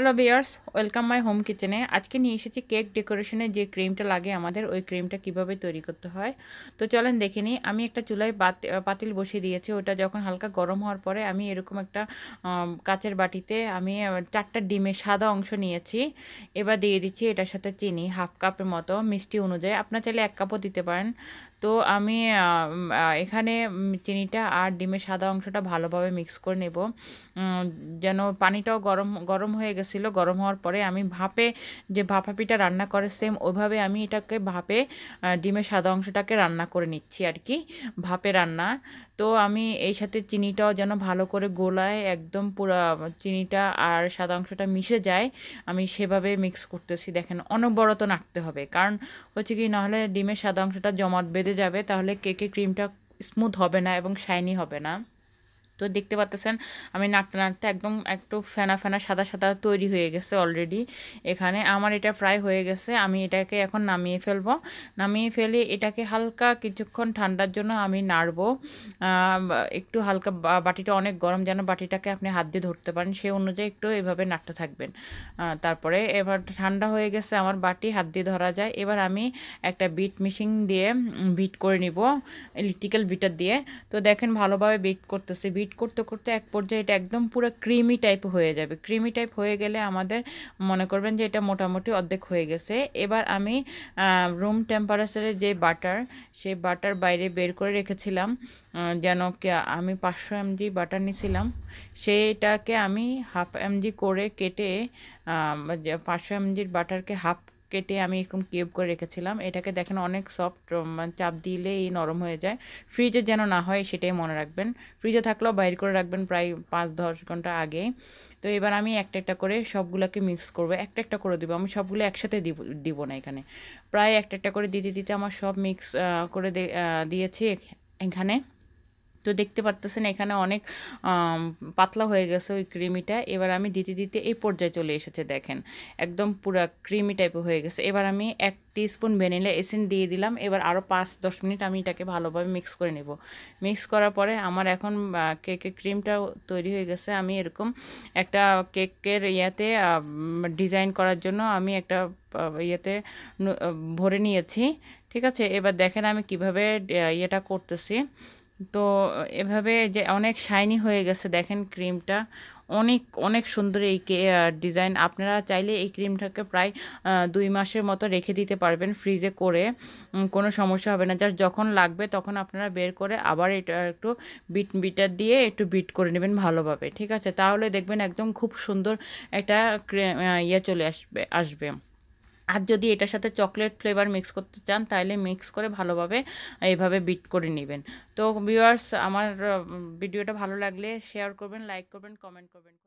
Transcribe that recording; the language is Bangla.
hello viewers welcome my home কিচেনে আজকে নিয়ে এসেছি কেক ডেকোরেশনে যে ক্রিমটা লাগে আমাদের ওই ক্রিমটা কিভাবে তৈরি করতে হয় তো চলেন দেখে নিই আমি একটা চুলায় পাতিল বসিয়ে দিয়েছি ওটা যখন হালকা গরম হওয়ার পরে আমি এরকম একটা কাচের বাটিতে আমি চারটা ডিমের সাদা অংশ নিয়েছি এবার দিয়ে দিচ্ছি এটার সাথে চিনি হাফ কাপের মতো মিষ্টি অনুযায়ী আপনার চাইলে এক কাপও দিতে পারেন তো আমি এখানে চিনিটা আর ডিমের সাদা অংশটা ভালোভাবে মিক্স করে নেব যেন পানিটাও গরম গরম হয়ে গেছিলো গরম হওয়ার পরে আমি ভাপে যে ভাপা পিঠা রান্না করে সেম ওইভাবে আমি এটাকে ভাপে ডিমের সাদা অংশটাকে রান্না করে নিচ্ছি আর কি ভাপে রান্না তো আমি এই সাথে চিনিটাও যেন ভালো করে গোলায় একদম পুরো চিনিটা আর সাদা অংশটা মিশে যায় আমি সেভাবে মিক্স করতেছি দেখেন অনবরত নাকতে হবে কারণ হচ্ছে কি নাহলে ডিমের সাদা অংশটা জমাট বেঁধে যাবে তাহলে কেকের ক্রিমটা স্মুথ হবে না এবং শাইনি হবে না তো দেখতে পাচ্ছেন আমি নাড়তে নাড়তে একদম একটু ফেনা ফেনা সাদা সাদা তৈরি হয়ে গেছে অলরেডি এখানে আমার এটা প্রায় হয়ে গেছে আমি এটাকে এখন নামিয়ে ফেলবো নামিয়ে ফেলে এটাকে হালকা কিছুক্ষণ ঠান্ডার জন্য আমি নাড়বো একটু হালকা বাটিটা অনেক গরম যেন বাটিটাকে আপনি হাত দিয়ে ধরতে পারেন সেই অনুযায়ী একটু এভাবে নাড়তে থাকবেন তারপরে এবার ঠান্ডা হয়ে গেছে আমার বাটি হাত দিয়ে ধরা যায় এবার আমি একটা বিট মিশিং দিয়ে বিট করে নিব ইলেকট্রিক্যাল বিটার দিয়ে তো দেখেন ভালোভাবে বিট করতেছে বিট বিট করতে করতে এক পর্যায়ে এটা একদম পুরো ক্রিমি টাইপ হয়ে যাবে ক্রিমি টাইপ হয়ে গেলে আমাদের মনে করবেন যে এটা মোটামুটি অর্ধেক হয়ে গেছে এবার আমি রুম টেম্পারেচারে যে বাটার সেই বাটার বাইরে বের করে রেখেছিলাম যেন আমি পাঁচশো এমজি বাটার নিয়েছিলাম সেইটাকে আমি হাফ এমজি করে কেটে পাঁচশো এমজির বাটারকে হাফ কেটে আমি এরকম কিউব করে রেখেছিলাম এটাকে দেখেন অনেক সফট মানে চাপ দিলেই নরম হয়ে যায় ফ্রিজে যেন না হয় সেটাই মনে রাখবেন ফ্রিজে থাকলেও বাইর করে রাখবেন প্রায় পাঁচ দশ ঘন্টা আগে তো এবার আমি একটা একটা করে সবগুলোকে মিক্স করব একটা একটা করে দেবো আমি সবগুলো একসাথে দিব দিব না এখানে প্রায় একটা একটা করে দিতে দিতে আমার সব মিক্স করে দিয়েছি এখানে তো দেখতে পারতেছেন এখানে অনেক পাতলা হয়ে গেছে ওই ক্রিমিটা এবার আমি দিতে দিতে এই পর্যায়ে চলে এসেছে দেখেন একদম পুরো ক্রিমি টাইপের হয়ে গেছে এবার আমি এক স্পুন ভ্যানিলা এসেন দিয়ে দিলাম এবার আরও পাঁচ দশ মিনিট আমি এটাকে ভালোভাবে মিক্স করে নেব মিক্স করার পরে আমার এখন কেকের ক্রিমটা তৈরি হয়ে গেছে আমি এরকম একটা কেকের ইয়াতে ডিজাইন করার জন্য আমি একটা ইয়েতে ভরে নিয়েছি ঠিক আছে এবার দেখেন আমি কিভাবে ইয়েটা করতেছি তো এভাবে যে অনেক শাইনি হয়ে গেছে দেখেন ক্রিমটা অনেক অনেক সুন্দর এই ডিজাইন আপনারা চাইলে এই ক্রিমটাকে প্রায় দুই মাসের মতো রেখে দিতে পারবেন ফ্রিজে করে কোনো সমস্যা হবে না জাস্ট যখন লাগবে তখন আপনারা বের করে আবার এটা একটু বিট বিটার দিয়ে একটু বিট করে নেবেন ভালোভাবে ঠিক আছে তাহলে দেখবেন একদম খুব সুন্দর একটা ইয়ে চলে আসবে আসবে আর যদি এটার সাথে চকলেট ফ্লেভার মিক্স করতে চান তাহলে মিক্স করে ভালোভাবে এইভাবে বিট করে নেবেন তো ভিউয়ার্স আমার ভিডিওটা ভালো লাগলে শেয়ার করবেন লাইক করবেন কমেন্ট করবেন